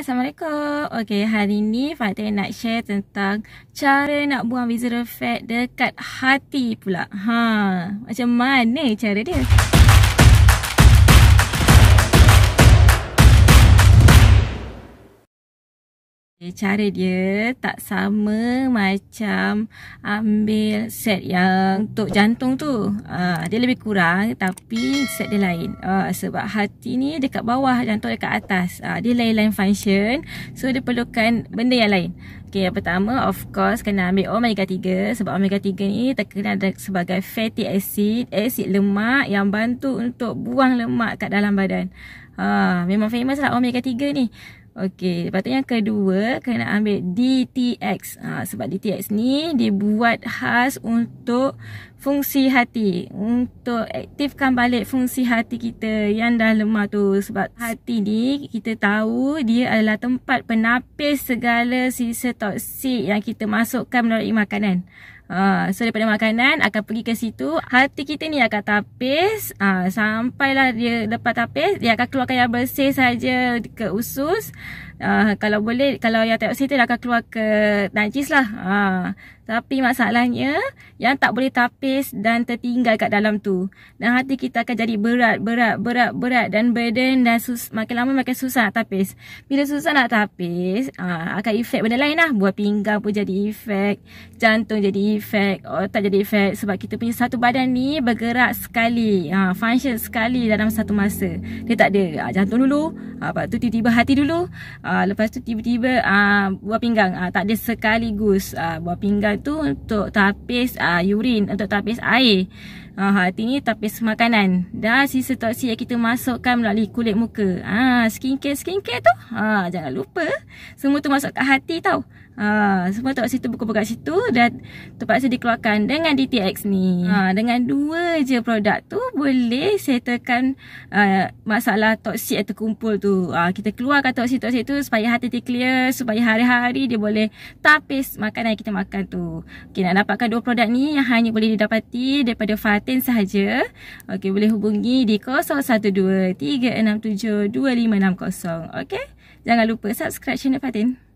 Assalamualaikum. Okey, hari ni Fatih nak share tentang cara nak buang visceral fat dekat hati pula. Ha, macam mana cara dia? Cara dia tak sama macam ambil set yang untuk jantung tu. Uh, dia lebih kurang tapi set dia lain. Uh, sebab hati ni dekat bawah, jantung dekat atas. Uh, dia lain-lain function. So dia perlukan benda yang lain. Okay, yang pertama of course kena ambil omega 3 sebab omega 3 ni terkenal sebagai fatty acid, acid lemak yang bantu untuk buang lemak kat dalam badan. Ha, memang famous lah omega 3 ni. Okey, lepas tu yang kedua kena ambil DTX. Ha, sebab DTX ni dibuat khas untuk fungsi hati. Untuk aktifkan balik fungsi hati kita yang dah lemah tu. Sebab hati ni kita tahu dia adalah tempat penapis segala sisa toksik yang kita masukkan melalui makanan. Ha, so daripada makanan akan pergi ke situ. Hati kita ni akan tapis. Ha, sampailah dia lepas tapis. Dia akan keluarkan yang bersih saja ke usus uh, kalau boleh kalau yang tapioca tu dia akan keluar ke najis lah uh, tapi masalahnya yang tak boleh tapis dan tertinggal kat dalam tu dan hati kita akan jadi berat berat berat berat dan burden dan sus, makin lama makin susah nak tapis bila susah nak tapis uh, akan efek benda lain lah buat pinggang pun jadi efek jantung jadi efek otak jadi efek sebab kita punya satu badan ni bergerak sekali uh, function sekali dalam satu masa dia tak ada uh, jantung dulu uh, lepas tu tiba-tiba hati dulu uh, Uh, lepas tu tiba-tiba uh, buah pinggang uh, tak ada sekaligus uh, buah pinggang tu untuk tapis uh, urine untuk tapis air uh, hati ni tapis makanan dah sisa toksi yang kita masukkan melalui kulit muka ah uh, skincare skincare tu ah uh, jangan lupa semua tu masuk kat hati tau Ha, semua tak situ buku kat situ dan terpaksa dikeluarkan dengan DTX ni. Ha, dengan dua je produk tu boleh settlekan uh, masalah toksik atau kumpul tu. Ha, kita keluarkan toksik-toksik tu supaya hati dia clear, supaya hari-hari dia boleh tapis makanan yang kita makan tu. Okay, nak dapatkan dua produk ni yang hanya boleh didapati daripada Fatin sahaja. Okay, boleh hubungi di 012-367-2560. Okay? Jangan lupa subscribe channel Fatin.